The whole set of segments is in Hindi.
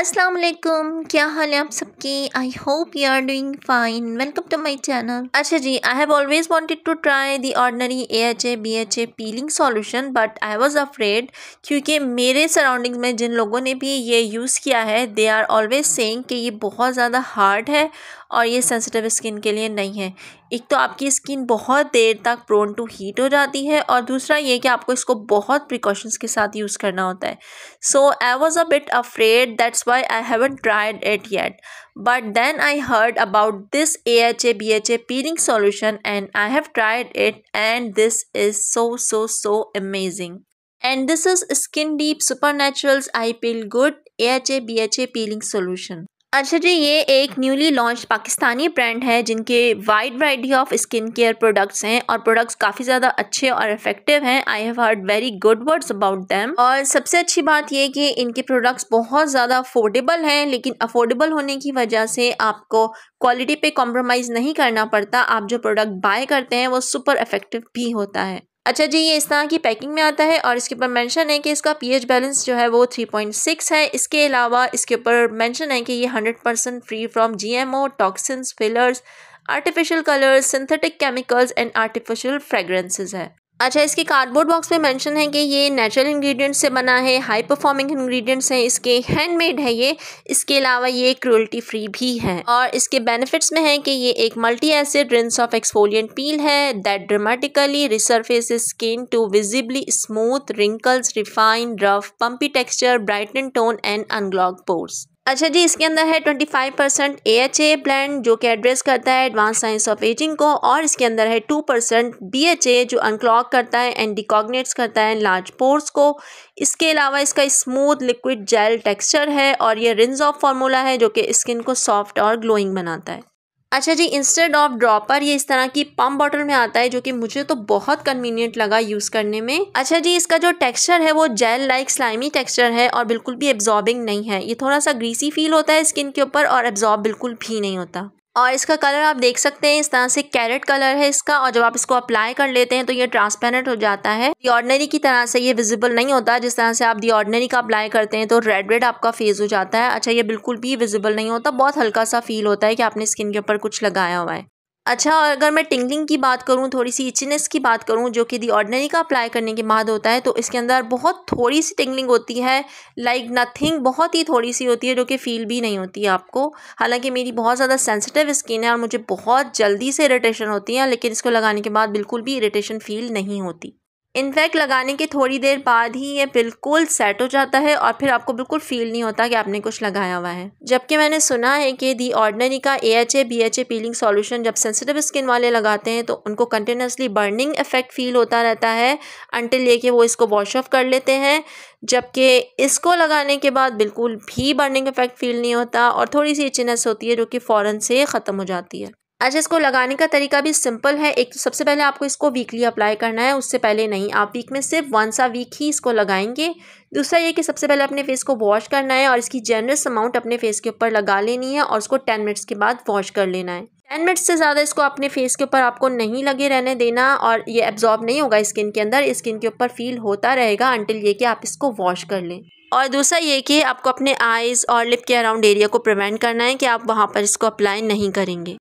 असलकुम क्या हाल है आप सबके I hope you are doing fine welcome to my channel अच्छा जी I have always wanted to try the Ordinary A H A B H A peeling solution but I was afraid क्योंकि मेरे सराउंडिंग में जिन लोगों ने भी ये यूज़ किया है दे आर ऑलवेज सेंग कि ये बहुत ज़्यादा हार्ड है और ये सेंसिटिव स्किन के लिए नहीं है एक तो आपकी स्किन बहुत देर तक प्रोन टू हीट हो जाती है और दूसरा ये कि आपको इसको बहुत प्रिकॉशंस के साथ यूज़ करना होता है so I was a bit afraid that's why I haven't tried it yet but then I heard about this A H A B H A peeling solution and I have tried it and this is so so so amazing and this is skin deep super naturals I peel good A H A B H A peeling solution अच्छा जी ये एक न्यूली लॉन्च पाकिस्तानी ब्रांड है जिनके wide variety of skin care products हैं और प्रोडक्ट्स काफ़ी ज़्यादा अच्छे और इफेक्टिव हैं I have heard very good words about them और सबसे अच्छी बात यह कि इनके प्रोडक्ट्स बहुत ज़्यादा अफोर्डेबल हैं लेकिन अफोर्डेबल होने की वजह से आपको क्वालिटी पर कॉम्प्रोमाइज़ नहीं करना पड़ता आप जो प्रोडक्ट बाय करते हैं वो सुपर इफेक्टिव भी होता है अच्छा जी ये इस तरह की पैकिंग में आता है और इसके ऊपर मेंशन है कि इसका पीएच बैलेंस जो है वो 3.6 है इसके अलावा इसके ऊपर मेंशन है कि ये 100 percent free from GMO toxins fillers artificial colours synthetic chemicals and artificial fragrances है अच्छा इसके कार्डबोर्ड बॉक्स में मेंशन है कि ये नेचुरल इंग्रेडिएंट्स से बना है हाई परफॉर्मिंग इंग्रेडिएंट्स हैं इसके हैंडमेड है ये इसके अलावा ये क्रोल्टी फ्री भी है और इसके बेनिफिट्स में है कि ये एक multi acid rinse off exfoliant peel है that dramatically resurface skin to visibly smooth wrinkles refine rough bumpy texture brighten tone and unclog pores अच्छा जी इसके अंदर है 25 percent A H A blend जो कि एड्रेस करता है एडवांस साइंस ऑफ एजिंग को और इसके अंदर है 2 परसेंट बी एच ए जो अनक्लॉक करता है एंड डिकॉगनेट्स करता है लार्ज पोर्स को इसके अलावा इसका स्मूथ लिक्विड जेल टेक्सचर है और ये रिंज ऑफ फार्मूला है जो कि स्किन को सॉफ्ट और ग्लोइंग बनाता है अच्छा जी इंस्टेड ऑफ ड्रॉपर ये इस तरह की पम्प बॉटल में आता है जो कि मुझे तो बहुत कन्वीनियंट लगा यूज़ करने में अच्छा जी इसका जो टेक्सचर है वो जेल लाइक स्लाइमी टेक्सचर है और बिल्कुल भी एब्जॉर्बिंग नहीं है ये थोड़ा सा ग्रीसी फील होता है स्किन के ऊपर और एब्जॉर्ब बिल्कुल भी नहीं होता और इसका कलर आप देख सकते हैं इस तरह से कैरेट कलर है इसका और जब आप इसको अप्लाई कर लेते हैं तो ये ट्रांसपेरेंट हो जाता है दी ऑर्डनरी की तरह से ये विजिबल नहीं होता जिस तरह से आप दी ऑर्डनरी का अप्लाई करते हैं तो रेड रेड आपका फेस हो जाता है अच्छा ये बिल्कुल भी विजिबल नहीं होता बहुत हल्का सा फील होता है कि आपने स्किन के ऊपर कुछ लगाया हुआ है अच्छा और अगर मैं टिंगलिंग की बात करूँ थोड़ी सी इचनेस की बात करूँ जो कि दी ऑर्डनरी का अप्लाई करने के बाद होता है तो इसके अंदर बहुत थोड़ी सी टिंगलिंग होती है लाइक like नथिंग बहुत ही थोड़ी सी होती है जो कि फील भी नहीं होती है आपको हालांकि मेरी बहुत ज़्यादा सेंसिटिव स्किन है और मुझे बहुत जल्दी से इरीटेशन होती है लेकिन इसको लगाने के बाद बिल्कुल भी इरीटेशन फील नहीं होती इनफैक्ट लगाने के थोड़ी देर बाद ही ये बिल्कुल सेट हो जाता है और फिर आपको बिल्कुल फील नहीं होता कि आपने कुछ लगाया हुआ है जबकि मैंने सुना है कि दी ऑर्डनरी का A H A B H A peeling solution जब सेंसिटिव स्किन वाले लगाते हैं तो उनको कंटिन्यूसली बर्निंग इफेक्ट फील होता रहता है अनटिल ये कि वो इसको वॉश ऑफ कर लेते हैं जबकि इसको लगाने के बाद बिल्कुल भी बर्निंग इफेक्ट फील नहीं होता और थोड़ी सी इचनेस होती है जो कि फ़ौरन से ख़त्म हो जाती है अच्छा इसको लगाने का तरीका भी सिंपल है एक तो सबसे पहले आपको इसको वीकली अप्लाई करना है उससे पहले नहीं आप वीक में सिर्फ वन सा वीक ही इसको लगाएंगे दूसरा ये कि सबसे पहले अपने फेस को वॉश करना है और इसकी जेनरस अमाउंट अपने फेस के ऊपर लगा लेनी है और उसको टेन मिनट्स के बाद वॉश कर लेना है टेन मिनट्स से ज़्यादा इसको अपने फेस के ऊपर आपको नहीं लगे रहने देना और ये एब्जॉर्ब नहीं होगा स्किन के अंदर स्किन के ऊपर फील होता रहेगा अंटिल ये कि आप इसको वॉश कर लें और दूसरा ये कि आपको अपने आइज़ और लिप के अराउंड एरिया को प्रिवेंट करना है कि आप वहाँ पर इसको अप्लाई नहीं करेंगे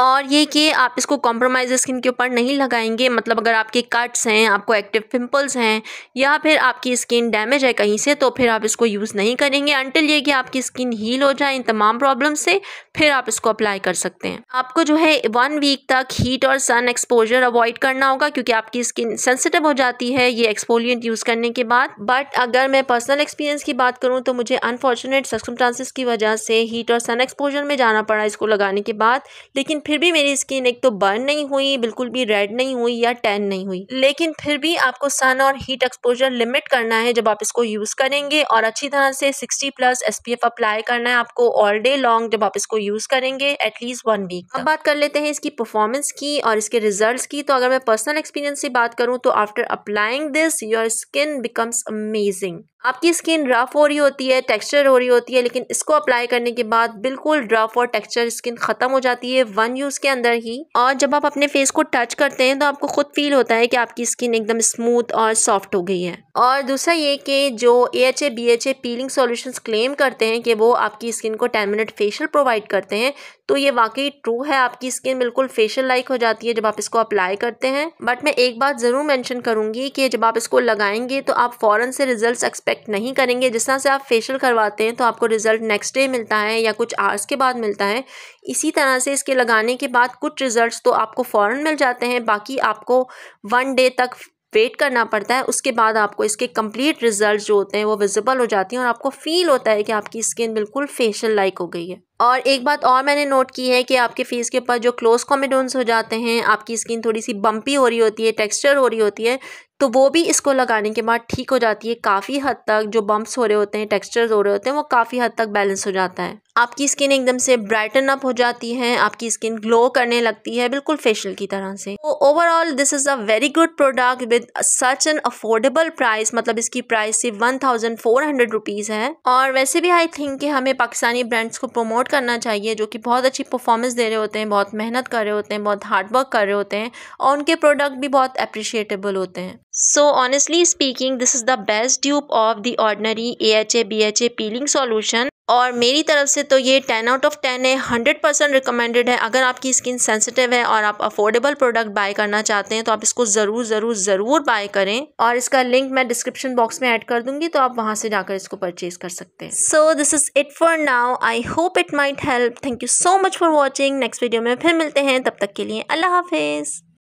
और ये कि आप इसको कॉम्प्रोमाइज़ स्किन के ऊपर नहीं लगाएंगे मतलब अगर आपके कट्स हैं आपको एक्टिव पिंपल्स हैं या फिर आपकी स्किन डैमेज है कहीं से तो फिर आप इसको यूज़ नहीं करेंगे अनटिल ये कि आपकी स्किन हील हो जाए इन तमाम प्रॉब्लम से फिर आप इसको अप्लाई कर सकते हैं आपको जो है वन वीक तक हीट और सन एक्सपोजर अवॉइड करना होगा क्योंकि आपकी स्किन सेंसिटिव हो जाती है ये एक्सपोलियंट यूज़ करने के बाद बट अगर मैं पर्सनल एक्सपीरियंस की बात करूँ तो मुझे अनफॉर्चुनेट सर्कमस्टांसिस की वजह से हीट और सन एक्सपोजर में जाना पड़ा इसको लगाने के बाद लेकिन फिर भी मेरी स्किन एक तो बर्न नहीं हुई बिल्कुल भी रेड नहीं हुई या टैन नहीं हुई लेकिन फिर भी आपको सन और हीट एक्सपोजर लिमिट करना है जब आप इसको यूज़ करेंगे और अच्छी तरह से सिक्सटी प्लस एस अप्लाई करना है आपको ऑल डे लॉन्ग जब आप इसको यूज़ करेंगे एटलीस्ट वन वीक अब बात कर लेते हैं इसकी परफॉर्मेंस की और इसके रिजल्ट की तो अगर मैं पर्सनल एक्सपीरियंस से बात करूँ तो after applying this your skin becomes amazing आपकी स्किन रफ हो रही होती है टेक्सचर हो रही होती है लेकिन इसको अप्लाई करने के बाद बिल्कुल रफ और टेक्सचर स्किन ख़त्म हो जाती है वन यूज़ के अंदर ही और जब आप अपने फेस को टच करते हैं तो आपको खुद फील होता है कि आपकी स्किन एकदम स्मूथ और सॉफ्ट हो गई है और दूसरा ये कि जो A H A B H A peeling solution claim करते हैं कि वो आपकी स्किन को टेन मिनट फेशियल प्रोवाइड करते हैं तो ये वाकई ट्रू है आपकी स्किन बिल्कुल फेशियल लाइक हो जाती है जब आप इसको अप्लाई करते हैं बट मैं एक बात ज़रूर मैंशन करूँगी कि जब आप इसको लगाएंगे तो आप फ़ौरन से रिजल्ट एक्सपेक्ट एक्सपेक्ट नहीं करेंगे जिस तरह से आप फेशियल करवाते हैं तो आपको रिज़ल्ट नेक्स्ट डे मिलता है या कुछ आवर्स के बाद मिलता है इसी तरह से इसके लगाने के बाद कुछ रिज़ल्ट तो आपको फ़ौर मिल जाते हैं बाकी आपको वन डे तक वेट करना पड़ता है उसके बाद आपको इसके कंप्लीट रिज़ल्ट जो होते हैं वो विजिबल हो जाती हैं और आपको फ़ील होता है कि आपकी स्किन बिल्कुल फेशियल लाइक हो गई है और एक बात और मैंने नोट की है कि आपके फेस के ऊपर जो क्लोज कॉमेडोन्स हो जाते हैं आपकी स्किन थोड़ी सी बम्पी हो रही होती है टेक्सचर हो रही होती है तो वो भी इसको लगाने के बाद ठीक हो जाती है काफ़ी हद तक जो बम्प्स हो रहे होते हैं टेक्सचर्स हो रहे होते हैं वो काफ़ी हद तक बैलेंस हो जाता है आपकी स्किन एकदम से ब्राइटन अप हो जाती है आपकी स्किन ग्लो करने लगती है बिल्कुल फेशियल की तरह से तो overall this is a very good product with such an affordable price मतलब इसकी प्राइस सिर्फ one thousand four hundred rupees है और वैसे भी आई थिंक कि हमें पाकिस्तानी ब्रांड्स को प्रमोट करना चाहिए जो कि बहुत अच्छी परफॉर्मेंस दे रहे होते हैं बहुत मेहनत कर रहे होते हैं बहुत हार्डवर्क कर रहे होते हैं और उनके प्रोडक्ट भी बहुत अप्रिशिएटेबल होते हैं so honestly speaking this is the best tube of the Ordinary A H A B H A peeling solution और मेरी तरफ से तो ये टेन आउट ऑफ टेन है हंड्रेड परसेंट रिकमेंडेड है अगर आपकी स्किन सेंसिटिव है और आप अफोर्डेबल प्रोडक्ट बाय करना चाहते हैं तो आप इसको ज़रूर ज़रूर ज़रूर बाय करें और इसका लिंक मैं डिस्क्रिप्शन बॉक्स में ऐड कर दूंगी तो आप वहाँ से जाकर इसको परचेज कर सकते हैं so this is it for now I hope it might help thank you so much for watching next video में फिर मिलते हैं तब तक के लिए अल्लाह हाफिज़